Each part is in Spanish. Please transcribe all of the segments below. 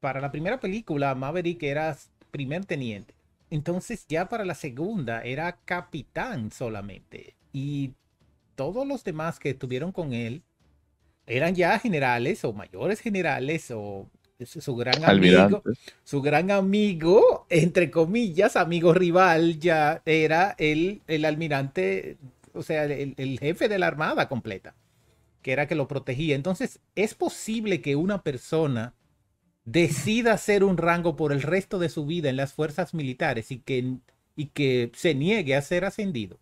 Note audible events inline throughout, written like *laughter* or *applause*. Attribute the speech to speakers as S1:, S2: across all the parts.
S1: para la primera película, Maverick era primer teniente. Entonces ya para la segunda era capitán solamente. Y todos los demás que estuvieron con él eran ya generales o mayores generales o su gran amigo, su gran amigo, entre comillas, amigo rival, ya era el, el almirante, o sea, el, el, jefe de la armada completa, que era que lo protegía. Entonces, es posible que una persona decida hacer un rango por el resto de su vida en las fuerzas militares y que, y que se niegue a ser ascendido?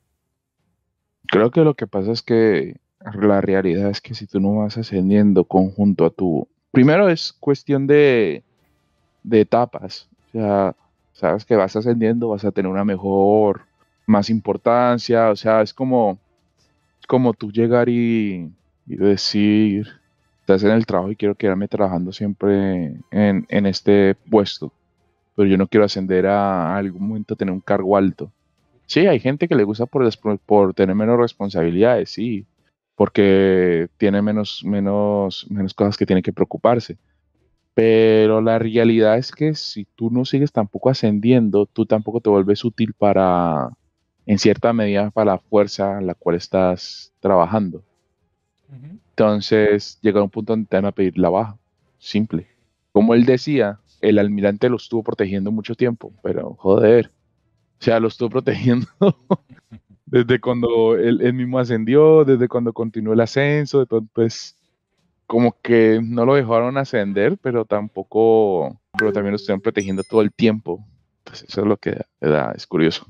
S2: Creo que lo que pasa es que la realidad es que si tú no vas ascendiendo conjunto a tu... Primero es cuestión de, de etapas. O sea, sabes que vas ascendiendo, vas a tener una mejor, más importancia. O sea, es como, como tú llegar y, y decir, en el trabajo y quiero quedarme trabajando siempre en, en este puesto, pero yo no quiero ascender a, algún momento tener un cargo alto. Sí, hay gente que le gusta por, por tener menos responsabilidades, sí, porque tiene menos, menos, menos cosas que tiene que preocuparse. Pero la realidad es que si tú no sigues tampoco ascendiendo, tú tampoco te vuelves útil para, en cierta medida, para la fuerza en la cual estás trabajando. Entonces llegó a un punto donde te van a pedir la baja. Simple. Como él decía, el almirante lo estuvo protegiendo mucho tiempo, pero joder. O sea, lo estuvo protegiendo *laughs* desde cuando él, mismo ascendió, desde cuando continuó el ascenso. Entonces, pues, como que no lo dejaron ascender, pero tampoco, pero también lo estuvieron protegiendo todo el tiempo. entonces eso es lo que da, es curioso.